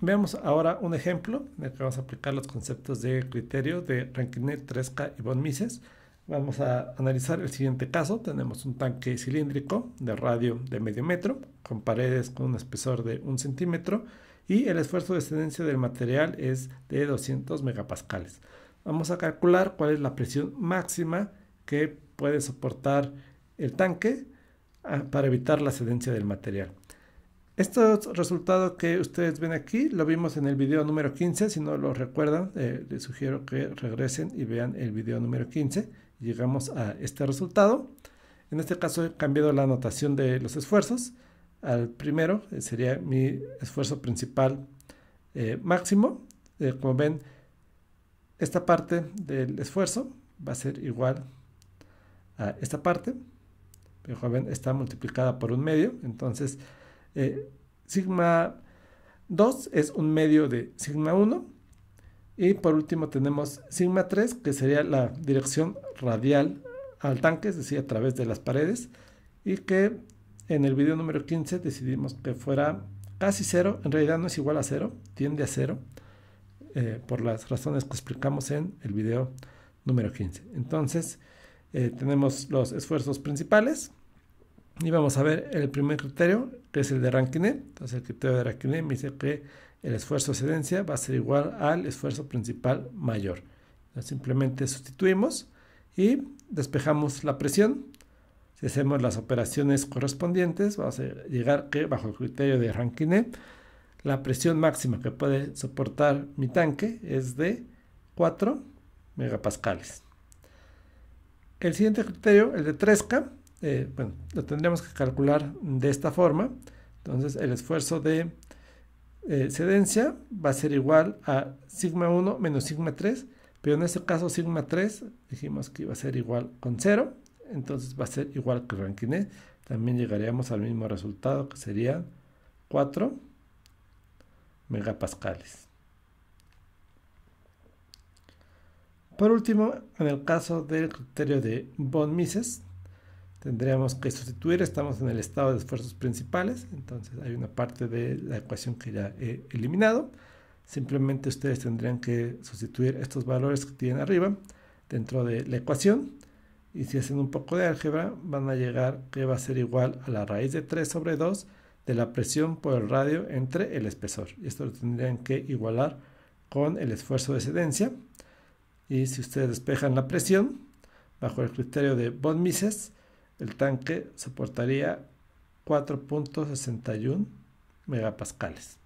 Veamos ahora un ejemplo en el que vamos a aplicar los conceptos de criterio de Rankine, Tresca y von Mises. Vamos a analizar el siguiente caso. Tenemos un tanque cilíndrico de radio de medio metro, con paredes con un espesor de un centímetro y el esfuerzo de cedencia del material es de 200 megapascales. Vamos a calcular cuál es la presión máxima que puede soportar el tanque ah, para evitar la cedencia del material. Estos resultados que ustedes ven aquí lo vimos en el video número 15, si no lo recuerdan eh, les sugiero que regresen y vean el video número 15. Llegamos a este resultado. En este caso he cambiado la anotación de los esfuerzos. Al primero eh, sería mi esfuerzo principal eh, máximo. como ven, esta parte del esfuerzo va a ser igual a esta parte. Pero como está multiplicada por un medio, entonces eh, sigma 2 es un medio de sigma 1. Y por último tenemos sigma 3, que sería la dirección radial al tanque, es decir, a través de las paredes. Y que en el video número 15 decidimos que fuera casi cero En realidad no es igual a cero tiende a cero eh, por las razones que explicamos en el video número 15. Entonces, eh, tenemos los esfuerzos principales, y vamos a ver el primer criterio, que es el de Rankine. Entonces el criterio de Rankine me dice que el esfuerzo de excedencia va a ser igual al esfuerzo principal mayor. simplemente sustituimos y despejamos la presión. Si hacemos las operaciones correspondientes, vamos a llegar que bajo el criterio de Rankine, la presión máxima que puede soportar mi tanque es de 4 megapascales. El siguiente criterio, el de 3K, eh, bueno, lo tendríamos que calcular de esta forma. Entonces el esfuerzo de cedencia eh, va a ser igual a sigma 1 menos sigma 3, pero en este caso sigma 3 dijimos que iba a ser igual con 0, entonces va a ser igual que Rankine. También llegaríamos al mismo resultado que sería 4 megapascales. Por último, en el caso del criterio de von Mises, tendríamos que sustituir, estamos en el estado de esfuerzos principales, entonces hay una parte de la ecuación que ya he eliminado, simplemente ustedes tendrían que sustituir estos valores que tienen arriba dentro de la ecuación, y si hacen un poco de álgebra van a llegar que va a ser igual a la raíz de 3 sobre 2 de la presión por el radio entre el espesor, y esto lo tendrían que igualar con el esfuerzo de cedencia. y si ustedes despejan la presión, bajo el criterio de von Mises, el tanque soportaría 4.61 megapascales.